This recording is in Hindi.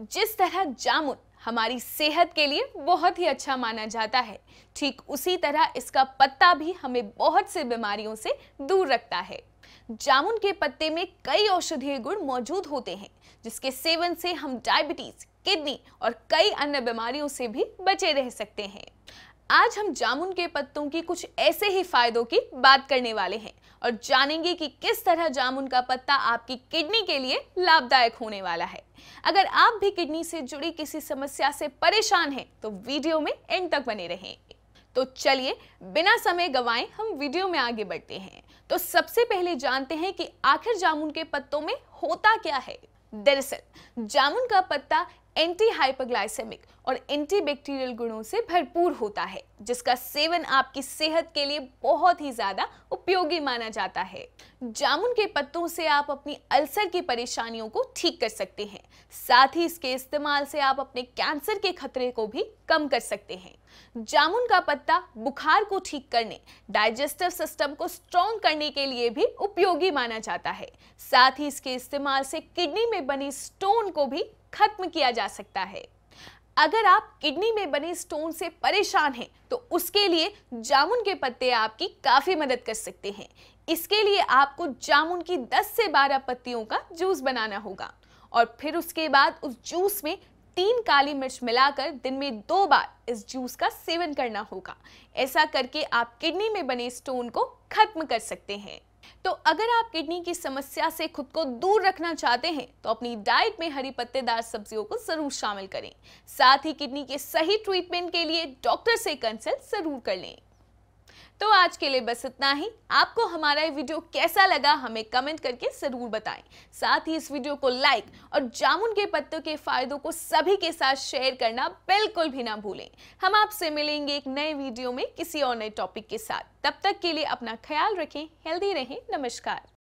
जिस तरह जामुन हमारी सेहत के लिए बहुत ही अच्छा माना जाता है ठीक उसी तरह इसका पत्ता भी हमें बहुत से बीमारियों से दूर रखता है जामुन के पत्ते में कई औषधीय गुण मौजूद होते हैं जिसके सेवन से हम डायबिटीज किडनी और कई अन्य बीमारियों से भी बचे रह सकते हैं आज हम जामुन के पत्तों की कुछ ऐसे ही फायदों की बात करने वाले हैं और जानेंगे कि किस तरह जामुन का पत्ता आपकी किडनी के लिए लाभदायक होने वाला है अगर आप भी किडनी से जुड़ी किसी समस्या से परेशान हैं तो वीडियो में एंड तक बने रहें तो चलिए बिना समय गवाए हम वीडियो में आगे बढ़ते हैं तो सबसे पहले जानते हैं कि आखिर जामुन के पत्तों में होता क्या है दरअसल जामुन का पत्ता एंटी हाइपरग्लाइसेमिक और एंटीबैक्टीरियल गुणों से भरपूर होता है जिसका सेवन आपकी सेहत के लिए बहुत ही ज़्यादा उपयोगी माना जाता है जामुन के पत्तों से आप अपनी अल्सर की परेशानियों को ठीक कर सकते हैं साथ ही इसके इस्तेमाल से आप अपने कैंसर के खतरे को भी कम कर सकते हैं जामुन का पत्ता बुखार को ठीक करने डाइजेस्टिव सिस्टम को स्ट्रॉन्ग करने के लिए भी उपयोगी माना जाता है साथ ही इसके इस्तेमाल से किडनी में बनी स्टोन को भी खत्म किया जा सकता है अगर आप किडनी में बने स्टोन से परेशान हैं तो उसके लिए जामुन के पत्ते आपकी काफ़ी मदद कर सकते हैं इसके लिए आपको जामुन की 10 से 12 पत्तियों का जूस बनाना होगा और फिर उसके बाद उस जूस में तीन काली मिर्च मिलाकर दिन में दो बार इस जूस का सेवन करना होगा ऐसा करके आप किडनी में बने स्टोन को खत्म कर सकते हैं तो अगर आप किडनी की समस्या से खुद को दूर रखना चाहते हैं तो अपनी डाइट में हरी पत्तेदार सब्जियों को जरूर शामिल करें साथ ही किडनी के सही ट्रीटमेंट के लिए डॉक्टर से कंसल्ट जरूर कर लें तो आज के लिए बस इतना ही आपको हमारा ये वीडियो कैसा लगा हमें कमेंट करके ज़रूर बताएं साथ ही इस वीडियो को लाइक और जामुन के पत्तों के फ़ायदों को सभी के साथ शेयर करना बिल्कुल भी ना भूलें हम आपसे मिलेंगे एक नए वीडियो में किसी और नए टॉपिक के साथ तब तक के लिए अपना ख्याल रखें हेल्दी रहें नमस्कार